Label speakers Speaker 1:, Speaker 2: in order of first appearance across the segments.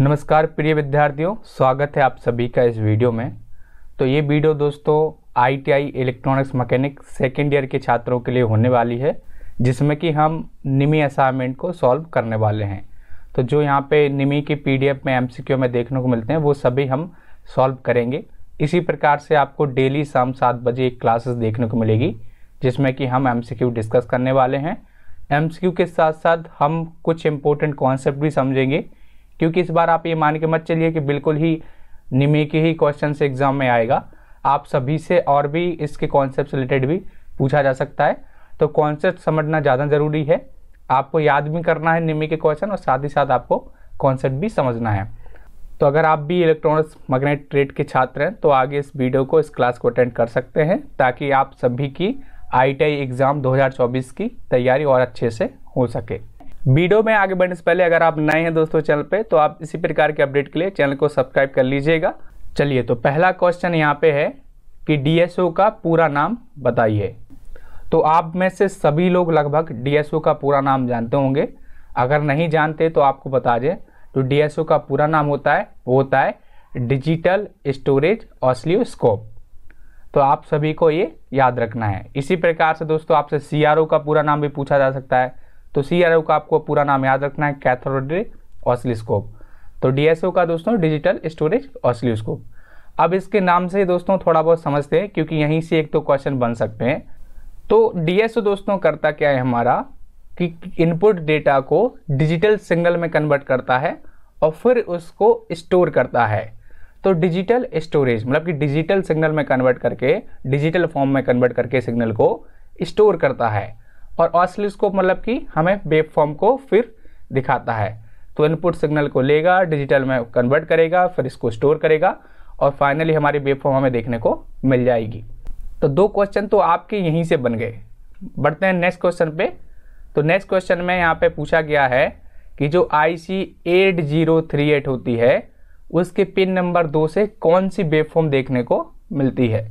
Speaker 1: नमस्कार प्रिय विद्यार्थियों स्वागत है आप सभी का इस वीडियो में तो ये वीडियो दोस्तों ITI electronics mechanic second year के छात्रों के लिए होने वाली है जिसमें कि हम निमी असाइनमेंट को सॉल्व करने वाले हैं तो जो यहाँ पे निमी के पीडीएफ में एमसीक्यू में देखने को मिलते हैं वो सभी हम सॉल्व करेंगे इसी प्रकार से आपको डेली शाम सात बजे एक क्लासेस देखने को मिलेगी जिसमें कि हम एम डिस्कस करने वाले हैं एम के साथ साथ हम कुछ इम्पोर्टेंट कॉन्सेप्ट भी समझेंगे क्योंकि इस बार आप ये मान के मत चलिए कि बिल्कुल ही निमे के ही क्वेश्चन से एग्जाम में आएगा आप सभी से और भी इसके कॉन्सेप्ट से रिलेटेड भी पूछा जा सकता है तो कॉन्सेप्ट समझना ज़्यादा ज़रूरी है आपको याद भी करना है निमे के क्वेश्चन और साथ ही साथ आपको कॉन्सेप्ट भी समझना है तो अगर आप भी इलेक्ट्रॉनिक्स मैग्नेट ट्रेड के छात्र हैं तो आगे इस वीडियो को इस क्लास को अटेंड कर सकते हैं ताकि आप सभी की आई एग्ज़ाम 2024 की तैयारी और अच्छे से हो सके वीडियो में आगे बढ़ने से पहले अगर आप नए हैं दोस्तों चैनल पे तो आप इसी प्रकार के अपडेट के लिए चैनल को सब्सक्राइब कर लीजिएगा चलिए तो पहला क्वेश्चन यहाँ पे है कि डीएसओ का पूरा नाम बताइए तो आप में से सभी लोग लगभग डीएसओ का पूरा नाम जानते होंगे अगर नहीं जानते तो आपको बता दें तो डीएसओ का पूरा नाम होता है वो होता है डिजिटल स्टोरेज ऑसलियोस्कोप तो आप सभी को ये याद रखना है इसी प्रकार से दोस्तों आपसे सी का पूरा नाम भी पूछा जा सकता है तो सी आर का आपको पूरा नाम याद रखना है कैथोडिक ऑसिलोस्कोप तो डी का दोस्तों डिजिटल स्टोरेज ऑसिलोस्कोप अब इसके नाम से दोस्तों थोड़ा बहुत समझते हैं क्योंकि यहीं से एक तो क्वेश्चन बन सकते हैं तो डी दोस्तों करता क्या है हमारा कि इनपुट डेटा को डिजिटल सिग्नल में कन्वर्ट करता है और फिर उसको स्टोर करता है तो डिजिटल स्टोरेज मतलब कि डिजिटल सिग्नल में कन्वर्ट करके डिजिटल फॉर्म में कन्वर्ट करके सिग्नल को स्टोर करता है और ऑसिलोस्कोप मतलब कि हमें वेब फॉर्म को फिर दिखाता है तो इनपुट सिग्नल को लेगा डिजिटल में कन्वर्ट करेगा फिर इसको स्टोर करेगा और फाइनली हमारी वेब फॉर्म हमें देखने को मिल जाएगी तो दो क्वेश्चन तो आपके यहीं से बन गए बढ़ते हैं नेक्स्ट क्वेश्चन पे तो नेक्स्ट क्वेश्चन में यहाँ पे पूछा गया है कि जो I C eight zero three eight होती है उसके पिन नंबर दो से कौन सी वेब फॉर्म देखने को मिलती है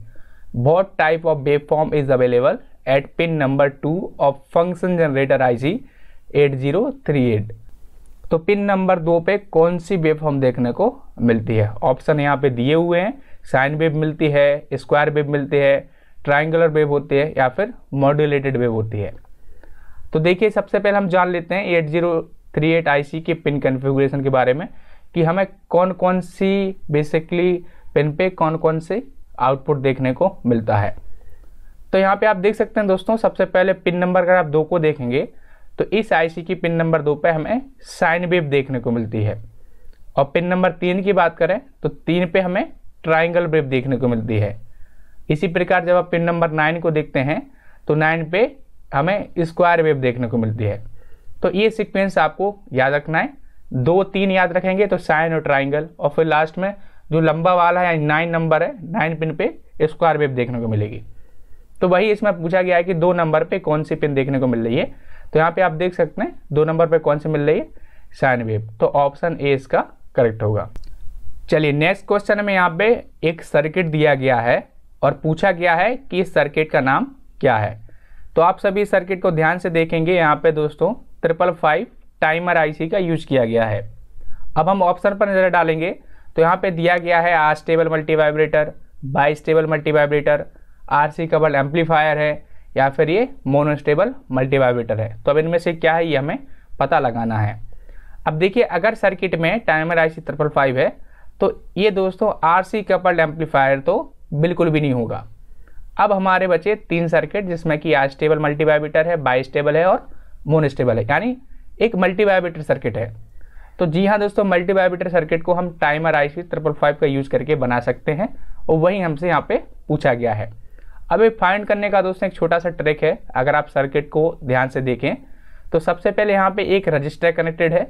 Speaker 1: बहुत type of wave form is available of function generator I of eight zero three 8038 तो पिन नंबर दो पे कौन सी वेब हम देखने को मिलती है ऑप्शन यहाँ पे दिए हुए हैं साइन वेब मिलती है स्क्वायर वेब मिलती है ट्राइंगुलर वेब होती है या फिर मॉड्यूलेटेड वेब होती है तो देखिए सबसे पहले हम जान लेते हैं 8038 आईसी के पिन कन्फिग्रेशन के बारे में कि हमें कौन कौन सी बेसिकली पिन पे कौन कौन से आउटपुट देखने को मिलता है तो यहाँ पे आप देख सकते हैं दोस्तों सबसे पहले पिन नंबर अगर आप दो को देखेंगे तो इस आईसी की पिन नंबर दो पे हमें साइन वेव देखने को मिलती है और पिन नंबर तीन की बात करें तो तीन पे हमें ट्राइंगल वेव देखने को मिलती है इसी प्रकार जब आप पिन नंबर नाइन को देखते हैं तो नाइन पे हमें स्क्वायर वेव देखने को मिलती है तो ये सिक्वेंस आपको याद रखना है दो तीन याद रखेंगे तो साइन और ट्राइंगल और फिर लास्ट में जो लंबा वाला है नाइन नंबर है नाइन पिन पे स्क्वायर वेव देखने को मिलेगी तो वही इसमें पूछा गया है कि दो नंबर पे कौन सी पिन देखने को मिल रही है तो यहाँ पे आप देख सकते हैं दो नंबर पे कौन सी मिल रही है साइन वेव तो ऑप्शन ए इसका करेक्ट होगा चलिए नेक्स्ट क्वेश्चन में यहाँ पे एक सर्किट दिया गया है और पूछा गया है कि इस सर्किट का नाम क्या है तो आप सभी सर्किट को ध्यान से देखेंगे यहाँ पे दोस्तों ट्रिपल फाइव टाइमर आईसी का यूज किया गया है अब हम ऑप्शन पर नज़र डालेंगे तो यहाँ पे दिया गया है astable multivibrator vibrator bistable multi R C coupled amplifier है या फिर ये मोनोस्टेबल मल्टीवाइबेटर है तो अब इनमें से क्या है ये हमें पता लगाना है अब देखिए अगर सर्किट में timer I C triple five है तो ये दोस्तों आर सी कपल्ड एम्पलीफायर तो बिल्कुल भी नहीं होगा अब हमारे बचे तीन सर्किट जिसमें कि आज स्टेबल मल्टीवाइवेटर है बाई स्टेबल है और स्टेबल है यानी एक मल्टीवाइबेटर सर्किट है तो जी हाँ दोस्तों मल्टीवाइबेटर सर्किट को हम timer I C triple five का यूज़ करके बना सकते हैं और वही हमसे यहाँ पे पूछा गया है अभी फाइंड करने का दोस्तों एक छोटा सा ट्रिक है अगर आप सर्किट को ध्यान से देखें तो सबसे पहले यहाँ पे एक रजिस्टर कनेक्टेड है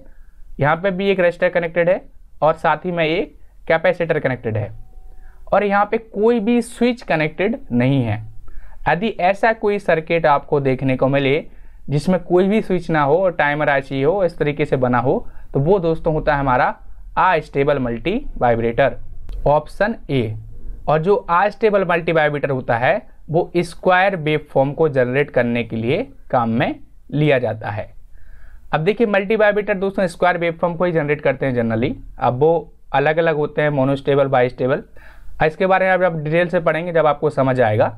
Speaker 1: यहाँ पे भी एक रजिस्टर कनेक्टेड है और साथ ही में एक कैपेसिटर कनेक्टेड है और यहाँ पे कोई भी स्विच कनेक्टेड नहीं है यदि ऐसा कोई सर्किट आपको देखने को मिले जिसमें कोई भी स्विच ना हो और टाइमर आई हो इस तरीके से बना हो तो वो दोस्तों होता है हमारा astable multivibrator option A और जो आ स्टेबल मल्टी वाइब्रेटर होता है वो स्क्वायर वेब फॉर्म को जनरेट करने के लिए काम में लिया जाता है अब देखिए मल्टी दोस्तों स्क्वायर वेब फॉर्म को ही जनरेट करते हैं जनरली अब वो अलग अलग होते हैं मोनोस्टेबल बाइस्टेबल इसके बारे में आप डिटेल से पढ़ेंगे जब आपको समझ आएगा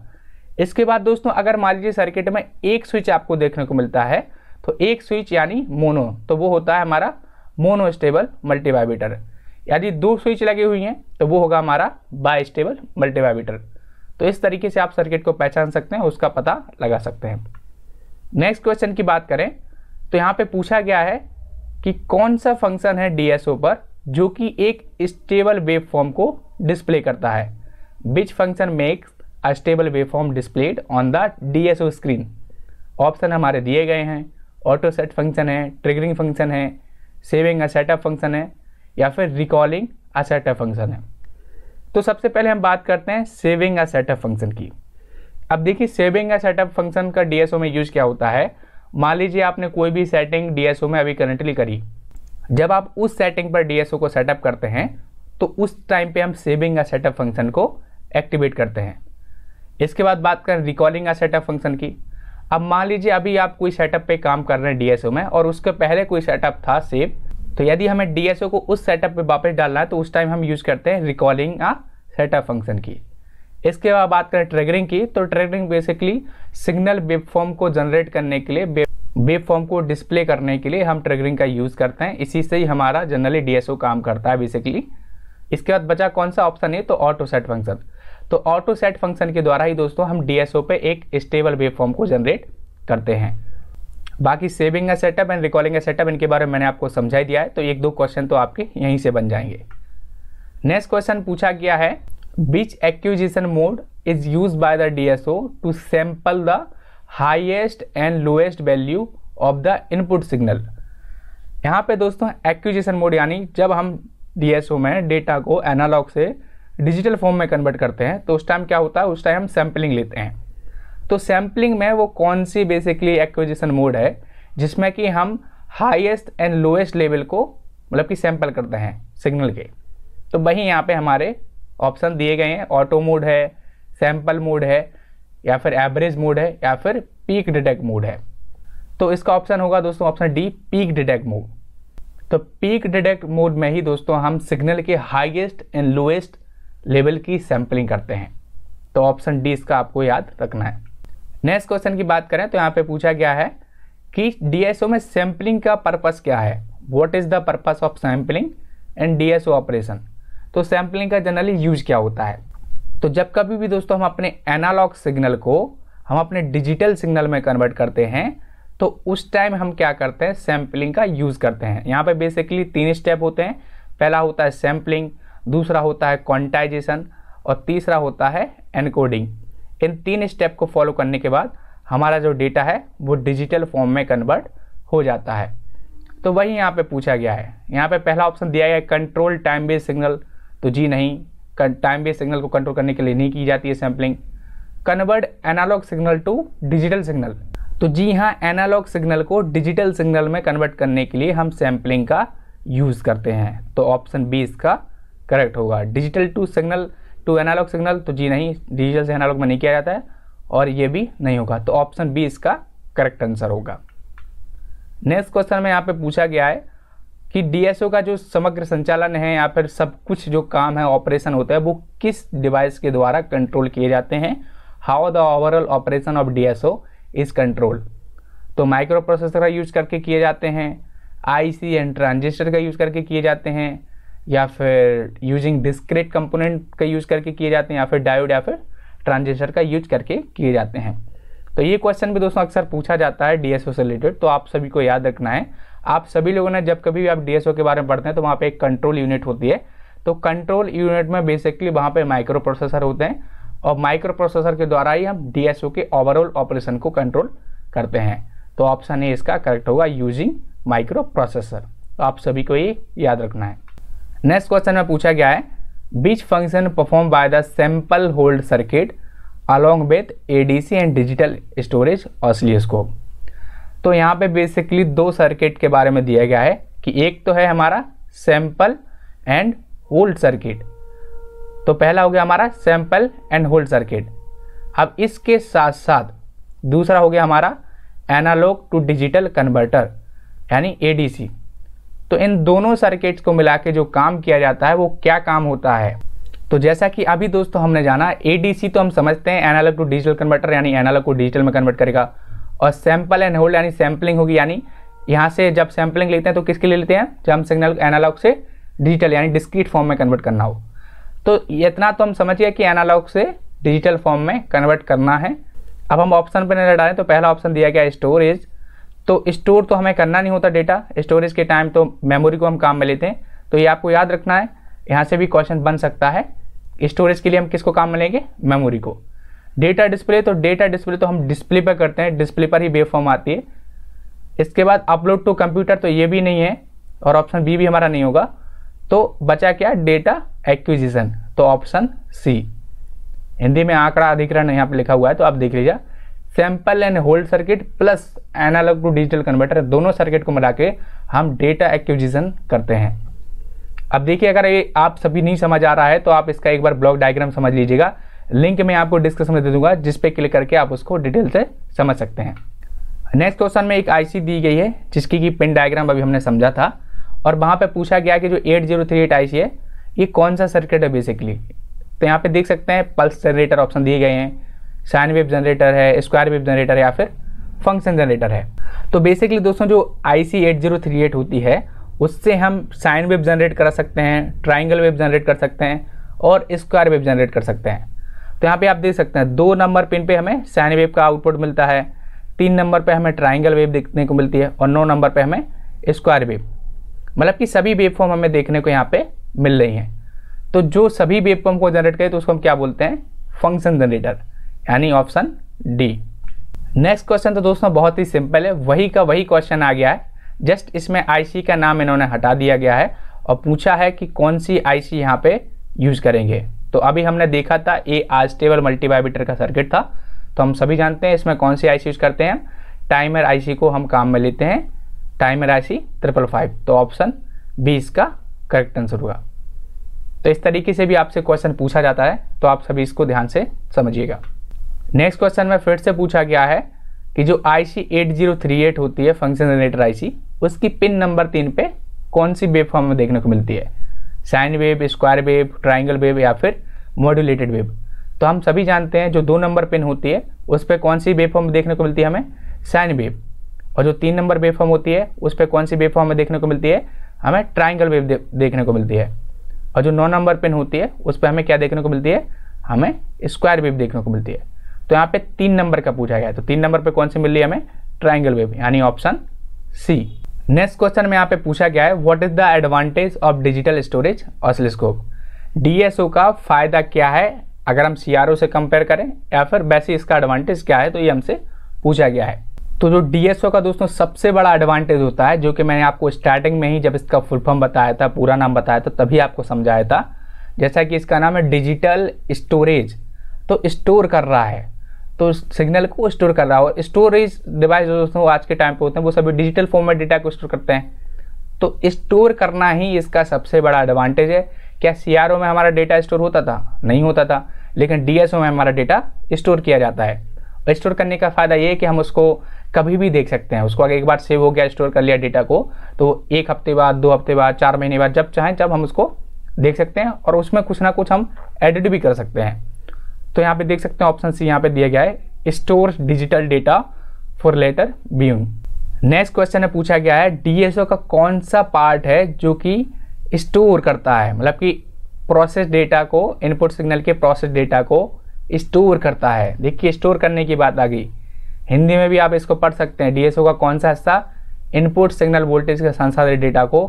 Speaker 1: इसके बाद दोस्तों अगर मान लीजिए सर्किट में एक स्विच आपको देखने को मिलता है तो एक स्विच यानी मोनो तो वो होता है हमारा मोनोस्टेबल मल्टीवाइबीटर यदि दो स्विच लगी हुई हैं तो वो होगा हमारा बाइस्टेबल मल्टीवाइबीटर तो इस तरीके से आप सर्किट को पहचान सकते हैं उसका पता लगा सकते हैं नेक्स्ट क्वेश्चन की बात करें तो यहाँ पे पूछा गया है कि कौन सा फंक्शन है डी पर जो कि एक स्टेबल वेब फॉर्म को डिस्प्ले करता है which function makes a stable wave form displayed on the DSO screen option हमारे दिए गए हैं ऑटो सेट फंक्शन है ट्रिगरिंग फंक्शन है सेविंग अ सेटअप फंक्शन है या फिर रिकॉलिंग अ सेटअप फंक्शन है तो सबसे पहले हम बात करते हैं सेविंग या सेटअप फंक्शन की अब देखिए सेविंग या सेटअप फंक्शन का डीएसओ में यूज क्या होता है मान लीजिए आपने कोई भी सेटिंग डीएसओ में अभी करंटली करी जब आप उस सेटिंग पर डीएसओ को सेटअप करते हैं तो उस टाइम पे हम सेविंग या सेटअप फंक्शन को एक्टिवेट करते हैं इसके बाद बात करें रिकॉलिंग या सेटअप फंक्शन की अब मान लीजिए अभी आप कोई सेटअप पे काम कर रहे हैं डीएसओ में और उसके पहले कोई सेटअप था सेव तो यदि हमें डी को उस सेटअप पे वापस डालना है तो उस टाइम हम यूज़ करते हैं रिकॉलिंग आ सेटअप फंक्शन की इसके बाद बात करें ट्रेगरिंग की तो triggering basically signal wave form को जनरेट करने के लिए वेब फॉर्म को डिस्प्ले करने के लिए हम ट्रेगरिंग का यूज़ करते हैं इसी से ही हमारा जनरली डी काम करता है बेसिकली इसके बाद बचा कौन सा ऑप्शन है तो ऑटो सेट फंक्शन तो ऑटो सेट फंक्शन के द्वारा ही दोस्तों हम डी एस एक स्टेबल वेब फॉर्म को जनरेट करते हैं बाकी सेविंग का सेटअप एंड रिकॉलिंग का सेटअप इनके बारे में मैंने आपको समझाई दिया है तो एक दो क्वेश्चन तो आपके यहीं से बन जाएंगे नेक्स्ट क्वेश्चन पूछा गया है which acquisition mode is use by the D S O to sample the highest and lowest value of the input signal यहाँ पे दोस्तों एक्विजिशन मोड यानी जब हम डी एस ओ में डेटा को एनालॉग से डिजिटल फॉर्म में कन्वर्ट करते हैं तो उस टाइम क्या होता है उस टाइम हम सैम्पलिंग लेते हैं तो सैम्पलिंग में वो कौन सी बेसिकली एक्विजिशन मोड है जिसमें कि हम हाईएस्ट एंड लोएस्ट लेवल को मतलब कि सैम्पल करते हैं सिग्नल के तो वही यहाँ पे हमारे ऑप्शन दिए गए हैं ऑटो मोड है सैम्पल मोड है या फिर एवरेज मोड है या फिर पीक डिटेक्ट मोड है तो इसका ऑप्शन होगा दोस्तों option D peak detect mode तो पीक डिटेक्ट मोड में ही दोस्तों हम सिग्नल के हाइएस्ट एंड लोएस्ट लेवल की सैम्पलिंग करते हैं तो ऑप्शन डी इसका आपको याद रखना है नेक्स्ट क्वेश्चन की बात करें तो यहाँ पे पूछा गया है कि डीएसओ में सैम्पलिंग का पर्पस क्या है what is the purpose of sampling and DSO operation तो सैम्पलिंग का जनरली यूज क्या होता है तो जब कभी भी दोस्तों हम अपने एनालॉग सिग्नल को हम अपने डिजिटल सिग्नल में कन्वर्ट करते हैं तो उस टाइम हम क्या करते हैं सैम्पलिंग का यूज़ करते हैं यहाँ पे बेसिकली तीन स्टेप होते हैं पहला होता है सैम्पलिंग दूसरा होता है क्वांटाइजेशन और तीसरा होता है एनकोडिंग इन तीन स्टेप को फॉलो करने के बाद हमारा जो डेटा है वो डिजिटल फॉर्म में कन्वर्ट हो जाता है तो वही यहाँ पे पूछा गया है यहाँ पे पहला ऑप्शन दिया गया है कंट्रोल टाइम बेस सिग्नल तो जी नहीं टाइम बेस सिग्नल को कंट्रोल करने के लिए नहीं की जाती है sampling convert analogue signal to digital signal तो जी हाँ एनालॉग सिग्नल को डिजिटल सिग्नल में कन्वर्ट करने के लिए हम सैम्पलिंग का यूज़ करते हैं तो ऑप्शन बी इसका करेक्ट होगा digital to signal to analogue signal तो जी नहीं डिजिटल से एनालॉग में नहीं किया जाता है और ये भी नहीं होगा तो ऑप्शन बी इसका करेक्ट आंसर होगा नेक्स्ट क्वेश्चन में यहाँ पे पूछा गया है कि डीएसओ का जो समग्र संचालन है या फिर सब कुछ जो काम है ऑपरेशन होता है वो किस डिवाइस के द्वारा कंट्रोल किए जाते हैं how the overall operation of DSO is control तो माइक्रो प्रोसेसर का यूज करके किए जाते हैं आईसी एंड ट्रांजिस्टर का यूज करके किए जाते हैं या फिर यूजिंग डिस्क्रेट कंपोनेंट का यूज़ करके किए जाते हैं या फिर डायोड या फिर ट्रांजिस्टर का यूज करके किए जाते हैं तो ये क्वेश्चन भी दोस्तों अक्सर पूछा जाता है डीएसओ से रिलेटेड तो आप सभी को याद रखना है आप सभी लोगों ने जब कभी भी आप डीएसओ के बारे में पढ़ते हैं तो वहाँ पर एक कंट्रोल यूनिट होती है तो कंट्रोल यूनिट में बेसिकली वहाँ पर माइक्रो प्रोसेसर होते हैं और माइक्रो प्रोसेसर के द्वारा ही हम डीएसओ के ओवरऑल ऑपरेशन को कंट्रोल करते हैं तो ऑप्शन ए इसका करेक्ट होगा यूजिंग माइक्रो प्रोसेसर तो आप सभी को ये याद रखना है नेक्स्ट क्वेश्चन में पूछा गया है which function perform by the sample hold circuit along with ADC and digital storage oscilloscope तो यहाँ पे बेसिकली दो सर्किट के बारे में दिया गया है कि एक तो है हमारा सैम्पल एंड होल्ड सर्किट तो पहला हो गया हमारा सैम्पल एंड होल्ड सर्किट अब इसके साथ साथ दूसरा हो गया हमारा एनालॉग टू डिजिटल कन्वर्टर यानी एडीसी तो इन दोनों सर्किट्स को मिला के जो काम किया जाता है वो क्या काम होता है तो जैसा कि अभी दोस्तों हमने जाना ए तो हम समझते हैं एनालॉग टू डिजिटल कन्वर्टर यानी एनालॉग को डिजिटल में कन्वर्ट करेगा और सैंपल एंड होल्ड यानी सैम्पलिंग होगी यानी यहाँ से जब सैम्पलिंग लेते हैं तो किसके लिए लेते हैं जब हम सिग्नल एनालॉग से डिजिटल यानी डिस्क्रीट फॉर्म में कन्वर्ट करना हो तो इतना तो हम समझिए कि एनालॉग से डिजिटल फॉर्म में कन्वर्ट करना है अब हम ऑप्शन पर नजर डालें तो पहला ऑप्शन दिया गया स्टोरेज तो स्टोर तो हमें करना नहीं होता डेटा स्टोरेज के टाइम तो मेमोरी को हम काम में लेते हैं तो ये आपको याद रखना है यहाँ से भी क्वेश्चन बन सकता है स्टोरेज के लिए हम किसको काम में लेंगे मेमोरी को डेटा डिस्प्ले तो डेटा डिस्प्ले तो हम डिस्प्ले पर करते हैं डिस्प्ले पर ही वेवफॉर्म आती है इसके बाद अपलोड टू कंप्यूटर तो ये भी नहीं है और ऑप्शन बी भी हमारा नहीं होगा तो बचा क्या डेटा एक्विजिशन तो ऑप्शन सी हिंदी में आंकड़ा अधिकरण यहाँ पर लिखा हुआ है तो आप देख लीजिए sample and hold circuit plus analogue to digital converter दोनों सर्किट को मिला के हम डेटा एक्विजिशन करते हैं अब देखिए अगर ये आप सभी नहीं समझ आ रहा है तो आप इसका एक बार ब्लॉक डायग्राम समझ लीजिएगा लिंक मैं आपको डिस्क्रिप्शन में दे दूंगा जिस पे क्लिक करके आप उसको डिटेल से समझ सकते हैं नेक्स्ट क्वेश्चन में एक आईसी दी गई है जिसकी की पिन डायग्राम अभी हमने समझा था और वहाँ पे पूछा गया कि जो 8038 जीरो है ये कौन सा सर्किट है बेसिकली तो यहाँ पे देख सकते हैं पल्स जनरेटर ऑप्शन दिए गए हैं साइन वेव जनरेटर है स्क्वायर वेव जनरेटर या फिर फंक्शन जनरेटर है तो बेसिकली दोस्तों जो I C eight zero three eight होती है उससे हम साइन वेव जनरेट करा सकते हैं ट्राइंगल वेव जनरेट कर सकते हैं और स्क्वायर वेव जनरेट कर सकते हैं तो यहाँ पे आप देख सकते हैं दो नंबर पिन पे हमें साइन वेव का आउटपुट मिलता है तीन नंबर पे हमें ट्राइंगल वेव देखने को मिलती है और नौ नंबर पे हमें स्क्वायर वेव मतलब कि सभी वेब फॉर्म हमें देखने को यहाँ पर मिल रही हैं तो जो सभी वेब फॉर्म को जनरेट करें तो उसको हम क्या बोलते हैं फंक्शन जनरेटर यानी ऑप्शन डी नेक्स्ट क्वेश्चन तो दोस्तों बहुत ही सिंपल है वही का वही क्वेश्चन आ गया है जस्ट इसमें आईसी का नाम इन्होंने हटा दिया गया है और पूछा है कि कौन सी आईसी यहाँ पे यूज़ करेंगे तो अभी हमने देखा था ए टेबल मल्टीबाइबिटर का सर्किट था तो हम सभी जानते हैं इसमें कौन सी आईसी यूज़ करते हैं टाइमर आईसी को हम काम में लेते हैं टाइमर आईसी ट्रिपल फाइव तो ऑप्शन बी इसका करेक्ट आंसर होगा तो इस तरीके से भी आपसे क्वेश्चन पूछा जाता है तो आप सभी इसको ध्यान से समझिएगा नेक्स्ट क्वेश्चन में फिर से पूछा गया है कि जो I C eight zero three eight होती है फंक्शन जनरेटर आई सी उसकी पिन नंबर तीन पे कौन सी वेब फॉर्म में देखने को मिलती है sine wave square wave triangle wave या फिर मॉड्यूलेटेड वेब तो हम सभी जानते हैं जो दो नंबर पिन होती है उस पर कौन सी वेब फॉर्म देखने को मिलती है हमें साइन वेब और जो तीन नंबर वेब फॉर्म होती है उस पर कौन सी वेब फॉर्म देखने को मिलती है हमें ट्राइंगल वेब देखने को मिलती है और जो नौ नंबर पिन होती है उस पर हमें क्या देखने को मिलती है हमें स्क्वायर वेब देखने को मिलती है तो यहाँ पे तीन नंबर का पूछा गया है तो तीन नंबर पे कौन से मिल रही है हमें ट्राइंगल वेव यानी ऑप्शन सी नेक्स्ट क्वेश्चन में यहाँ पे पूछा गया है what is the advantage of digital storage oscilloscope DSO का फायदा क्या है अगर हम सी से कंपेयर करें या फिर वैसे इसका एडवांटेज क्या है तो ये हमसे पूछा गया है तो जो डीएसओ का दोस्तों सबसे बड़ा एडवांटेज होता है जो कि मैंने आपको स्टार्टिंग में ही जब इसका फुल फॉर्म बताया था पूरा नाम बताया था तभी आपको समझाया था जैसा कि इसका नाम है डिजिटल स्टोरेज तो स्टोर कर रहा है तो सिग्नल को स्टोर कर रहा है और स्टोरेज डिवाइस जो दोस्तों आज के टाइम पे होते हैं वो सभी डिजिटल फॉर्म में डेटा को स्टोर करते हैं तो स्टोर करना ही इसका सबसे बड़ा एडवांटेज है क्या सी में हमारा डेटा स्टोर होता था नहीं होता था लेकिन डी में हमारा डेटा स्टोर किया जाता है स्टोर करने का फ़ायदा ये है कि हम उसको कभी भी देख सकते हैं उसको अगर एक बार सेव हो गया स्टोर कर लिया डेटा को तो एक हफ्ते बाद दो हफ्ते बाद चार महीने बाद जब चाहें जब हम उसको देख सकते हैं और उसमें कुछ ना कुछ हम एडिट भी कर सकते हैं तो यहाँ पे देख सकते हैं ऑप्शन सी यहाँ पे दिया गया है store digital data for later been next question में पूछा गया है डीएसओ का कौन सा पार्ट है जो कि स्टोर करता है मतलब कि प्रोसेस डेटा को इनपुट सिग्नल के प्रोसेस डेटा को स्टोर करता है देखिए स्टोर करने की बात आ गई हिंदी में भी आप इसको पढ़ सकते हैं डीएसओ का कौन सा हिस्सा इनपुट सिग्नल वोल्टेज के संसाधित डेटा को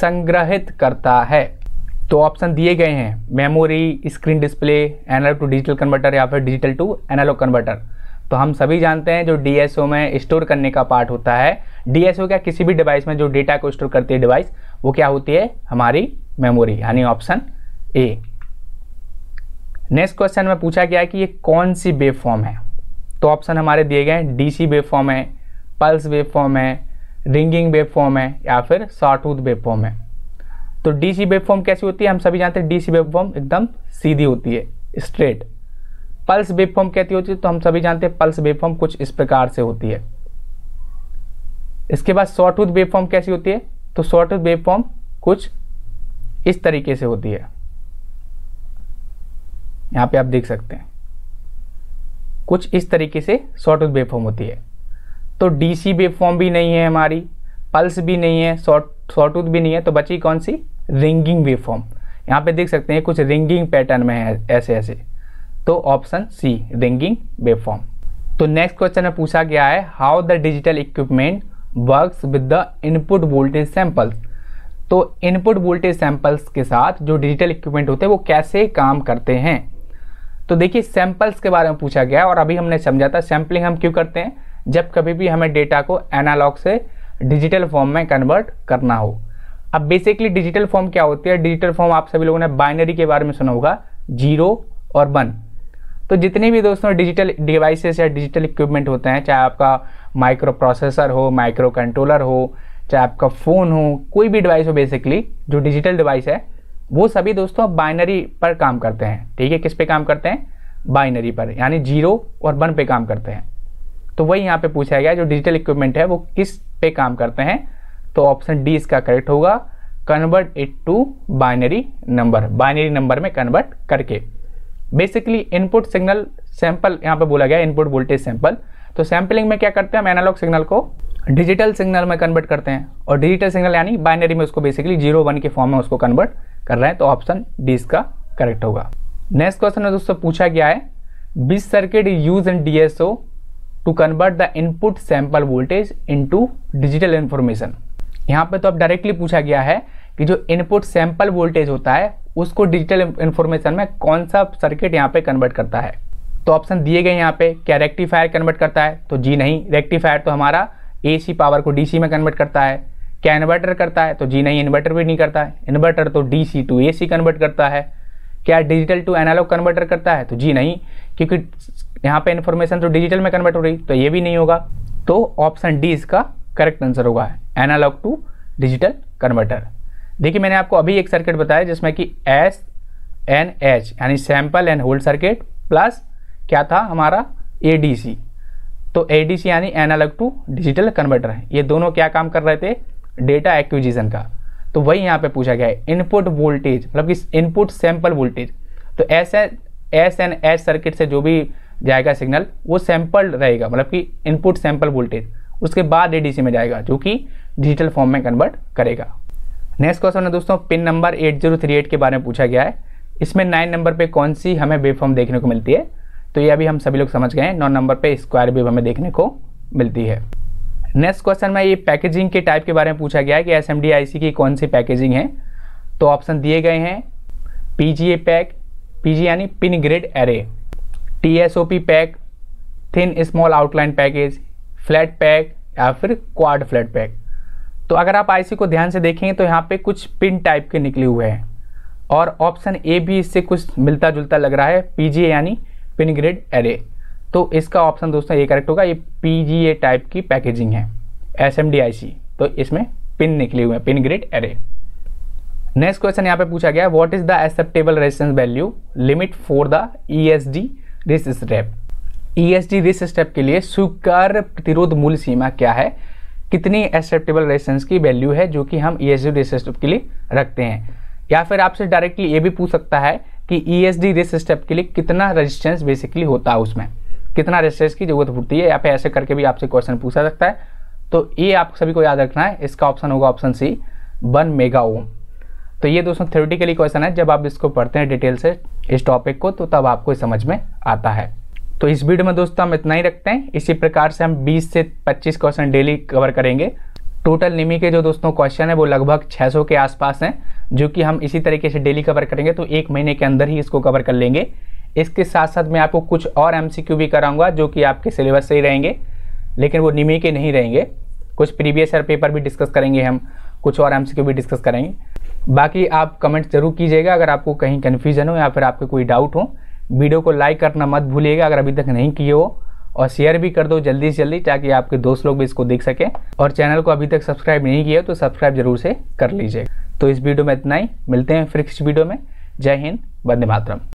Speaker 1: संग्रहित करता है तो ऑप्शन दिए गए हैं memory screen display analogue to digital converter या फिर डिजिटल टू एनालॉग कन्वर्टर तो हम सभी जानते हैं जो डी में स्टोर करने का पार्ट होता है डी क्या किसी भी डिवाइस में जो डेटा को स्टोर करती है डिवाइस वो क्या होती है हमारी मेमोरी यानी ऑप्शन ए नेक्स्ट क्वेश्चन में पूछा गया है कि ये कौन सी वेब फॉर्म है तो ऑप्शन हमारे दिए गए हैं डी सी फॉर्म है पल्स वेब फॉर्म है रिंगिंग वेब फॉर्म है या फिर शॉर्टूथ वेब फॉर्म है तो डीसी वेब फॉर्म कैसी होती है हम सभी जानते हैं डीसी वेब फॉर्म एकदम सीधी होती है स्ट्रेट पल्स वेब फॉर्म कहती होती है तो हम सभी जानते हैं पल्स वेब फॉर्म कुछ इस प्रकार से होती है इसके बाद शॉर्टूथ वेब फॉर्म कैसी होती है तो शॉर्टूथ वेब फॉर्म कुछ इस तरीके से होती है यहां पे आप देख सकते हैं कुछ इस तरीके से शॉर्टूथ वेब फॉर्म होती है तो डीसी वेब फॉर्म भी नहीं है हमारी पल्स भी नहीं है शॉर्ट शॉर्टूथ भी नहीं है तो बची कौन सी रिंगिंग वे फॉर्म यहाँ पर देख सकते हैं कुछ रिंगिंग पैटर्न में है ऐसे ऐसे तो option C ringing wave form तो नेक्स्ट क्वेश्चन में पूछा गया है how the digital equipment works with the input voltage samples तो इनपुट वोल्टेज सैंपल्स के साथ जो डिजिटल इक्विपमेंट होते हैं वो कैसे काम करते हैं तो देखिए सैंपल्स के बारे में पूछा गया है और अभी हमने समझा था सैम्पलिंग हम क्यों करते हैं जब कभी भी हमें डेटा को एनालॉग से डिजिटल फॉर्म में कन्वर्ट करना हो अब बेसिकली डिजिटल फॉर्म क्या होती है डिजिटल फॉर्म आप सभी लोगों ने बाइनरी के बारे में सुना होगा जीरो और वन तो जितने भी दोस्तों डिजिटल डिवाइसेस या डिजिटल इक्विपमेंट होते हैं चाहे आपका माइक्रो प्रोसेसर हो माइक्रो कंट्रोलर हो चाहे आपका फ़ोन हो कोई भी डिवाइस हो बेसिकली जो डिजिटल डिवाइस है वो सभी दोस्तों बाइनरी पर काम करते हैं ठीक है किस पे काम करते हैं बाइनरी पर यानी जीरो और वन पे काम करते हैं तो वही यहाँ पे पूछा गया जो डिजिटल इक्विपमेंट है वो किस पे काम करते हैं तो ऑप्शन डी इसका करेक्ट होगा convert it to binary number binary number में कन्वर्ट करके बेसिकली इनपुट सिग्नल सैंपल यहाँ पे बोला गया इनपुट वोल्टेज सैंपल तो सैंपलिंग में क्या करते हैं हम एनालॉग सिग्नल को डिजिटल सिग्नल में कन्वर्ट करते हैं और डिजिटल सिग्नल यानी बाइनरी में उसको बेसिकली जीरो वन के फॉर्म में उसको कन्वर्ट कर रहे हैं तो ऑप्शन डी इसका करेक्ट होगा नेक्स्ट क्वेश्चन में दोस्तों पूछा गया है which circuit use in D to convert the input sample voltage into digital information यहाँ पे तो अब डायरेक्टली पूछा गया है कि जो इनपुट सैंपल वोल्टेज होता है उसको डिजिटल इन्फॉर्मेशन में कौन सा सर्किट यहाँ पे कन्वर्ट करता है तो ऑप्शन दिए गए यहाँ पे क्या रेक्टिफायर कन्वर्ट करता है तो जी नहीं रेक्टिफायर तो हमारा ए पावर को डी में कन्वर्ट करता है क्या इन्वर्टर करता है तो जी नहीं इन्वर्टर भी नहीं करता है इन्वर्टर तो सी टू सी कन्वर्ट करता है क्या डिजिटल टू एनालॉग कन्वर्टर करता है तो जी नहीं क्योंकि यहाँ पे इन्फॉर्मेशन तो डिजिटल में कन्वर्ट हो रही तो ये भी नहीं होगा तो ऑप्शन डी इसका करेक्ट आंसर होगा एनालॉग टू डिजिटल कन्वर्टर देखिए मैंने आपको अभी एक सर्किट बताया जिसमें कि एस एन एच यानी sample and hold circuit plus क्या था हमारा ए डी सी तो ए डी सी यानी एनालॉग टू डिजिटल कन्वर्टर है ये दोनों क्या काम कर रहे थे डेटा एक्विजिशन का तो वही यहाँ पे पूछा गया है इनपुट वोल्टेज मतलब कि इनपुट सैम्पल वोल्टेज तो S S N H circuit से जो भी जाएगा सिग्नल वो सैंपल रहेगा मतलब कि इनपुट सैम्पल वोल्टेज उसके बाद एडीसी में जाएगा जो कि डिजिटल फॉर्म में कन्वर्ट करेगा नेक्स्ट क्वेश्चन है दोस्तों पिन नंबर 8038 के बारे में पूछा गया है इसमें नाइन नंबर पे कौन सी हमें वेब फॉर्म देखने को मिलती है तो ये अभी हम सभी लोग समझ गए हैं नौ नंबर पे स्क्वायर वेब हमें देखने को मिलती है नेक्स्ट क्वेश्चन में ये पैकेजिंग के टाइप के बारे में पूछा गया है कि एस एम की कौन सी पैकेजिंग है तो ऑप्शन दिए गए हैं P G A pack P G यानी pin grade array T S O P pack thin small outline package flat pack या फिर क्वाड फ्लैट पैक तो अगर आप आईसी को ध्यान से देखेंगे तो यहाँ पे कुछ पिन टाइप के निकले हुए हैं और ऑप्शन ए भी इससे कुछ मिलता जुलता लग रहा है पी यानी पिन ग्रेड एरे तो इसका ऑप्शन दोस्तों ये करेक्ट होगा ये पी टाइप की पैकेजिंग है एस एम तो इसमें पिन निकले हुए हैं pin grade array next question यहाँ पे पूछा गया what is the acceptable resistance value limit for the E S D risk step ESD risk step के लिए स्वीकार प्रतिरोध मूल्य सीमा क्या है कितनी एक्सेप्टेबल रेसेंस की वैल्यू है जो कि हम E S D risk step के लिए रखते हैं या फिर आपसे डायरेक्टली ये भी पूछ सकता है कि E S D risk step के लिए कितना रजिस्टेंस बेसिकली होता है उसमें कितना रजिस्टेंस की जरूरत होती है या फिर ऐसे करके भी आपसे क्वेश्चन पूछा सकता है तो ये आप सभी को याद रखना है इसका ऑप्शन होगा option C one mega ohm तो ये दोस्तों थ्योरेटिकली क्वेश्चन है जब आप इसको पढ़ते हैं डिटेल से इस टॉपिक को तो तब आपको समझ में आता है तो इस वीडियो में दोस्तों हम इतना ही रखते हैं इसी प्रकार से हम 20 से 25 क्वेश्चन डेली कवर करेंगे टोटल निमी के जो दोस्तों क्वेश्चन है वो लगभग 600 के आसपास हैं जो कि हम इसी तरीके से डेली कवर करेंगे तो एक महीने के अंदर ही इसको कवर कर लेंगे इसके साथ साथ मैं आपको कुछ और एम भी कराऊंगा जो कि आपके सिलेबस से ही रहेंगे लेकिन वो निमी के नहीं रहेंगे कुछ प्रीवियस ईयर पेपर भी डिस्कस करेंगे हम कुछ और एम भी डिस्कस करेंगे बाकी आप कमेंट जरूर कीजिएगा अगर आपको कहीं कन्फ्यूजन हो या फिर आपके कोई डाउट हो वीडियो को लाइक करना मत भूलिएगा अगर अभी तक नहीं किए हो और शेयर भी कर दो जल्दी से जल्दी ताकि आपके दोस्त लोग भी इसको देख सकें और चैनल को अभी तक सब्सक्राइब नहीं किया तो सब्सक्राइब जरूर से कर लीजिएगा तो इस वीडियो में इतना ही मिलते हैं फिर वीडियो में जय हिंद वंदे मातरम